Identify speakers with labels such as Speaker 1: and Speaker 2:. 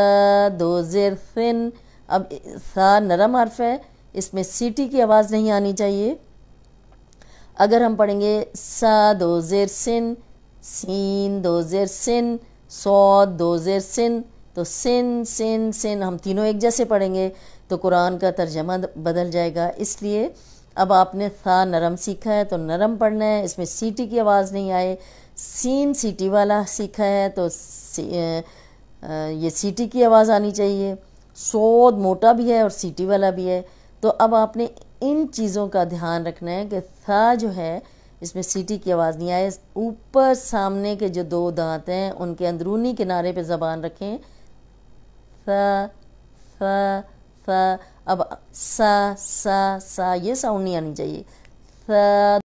Speaker 1: दो ज़ेर फिन अब सा नरम हर्फ है इसमें सीटी की आवाज़ नहीं आनी चाहिए अगर हम पढ़ेंगे सा दो ज़ेर सिन सीन दो ज़ेर सिन सौ दो ज़ेर सिन तो सिन सिन सिन हम तीनों एक जैसे पढ़ेंगे तो कुरान का तर्जमा बदल जाएगा इसलिए अब आपने सा नरम सीखा है तो नरम पढ़ना है इसमें सीटी की आवाज़ नहीं आए सीन सीटी वाला सीखा है तो सी, ये सीटी की आवाज़ आनी चाहिए सोद मोटा भी है और सीटी वाला भी है तो अब आपने इन चीज़ों का ध्यान रखना है कि था जो है इसमें सीटी की आवाज़ नहीं आए ऊपर सामने के जो दो दांत हैं उनके अंदरूनी किनारे पे ज़बान रखें सा सा अब सा सा
Speaker 2: सा ये साउंड नहीं आनी चाहिए सा